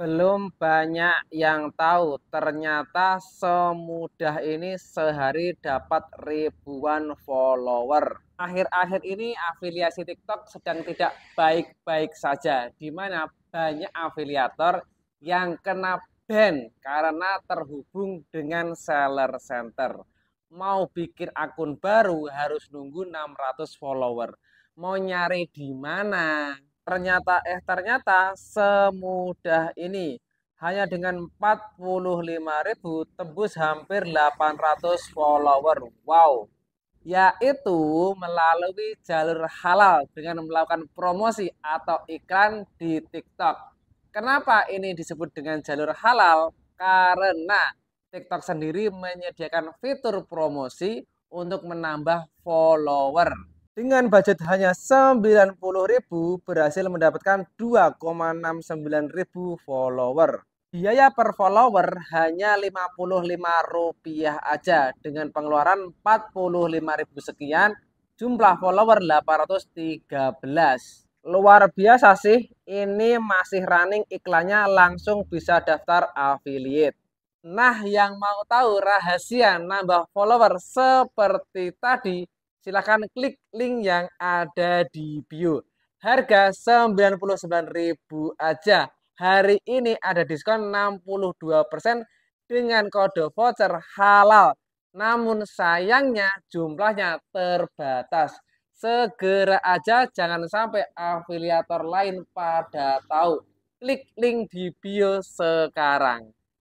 Belum banyak yang tahu, ternyata semudah ini sehari dapat ribuan follower. Akhir-akhir ini afiliasi TikTok sedang tidak baik-baik saja, di mana banyak afiliator yang kena ban karena terhubung dengan seller center. Mau bikin akun baru harus nunggu 600 follower. Mau nyari di mana? Ternyata eh ternyata semudah ini. Hanya dengan 45.000 tembus hampir 800 follower. Wow. Yaitu melalui jalur halal dengan melakukan promosi atau iklan di TikTok. Kenapa ini disebut dengan jalur halal? Karena TikTok sendiri menyediakan fitur promosi untuk menambah follower. Dengan budget hanya 90.000 berhasil mendapatkan 2,69 ribu follower. Biaya per follower hanya Rp55.000 aja dengan pengeluaran 45.000 sekian, jumlah follower 813 luar biasa sih ini masih running iklannya langsung bisa daftar affiliate nah yang mau tahu rahasia nambah follower seperti tadi silahkan klik link yang ada di bio. Harga rp 99.000 aja. Hari ini ada diskon 62% dengan kode voucher halal. Namun sayangnya jumlahnya terbatas. Segera aja jangan sampai afiliator lain pada tahu. Klik link di bio sekarang.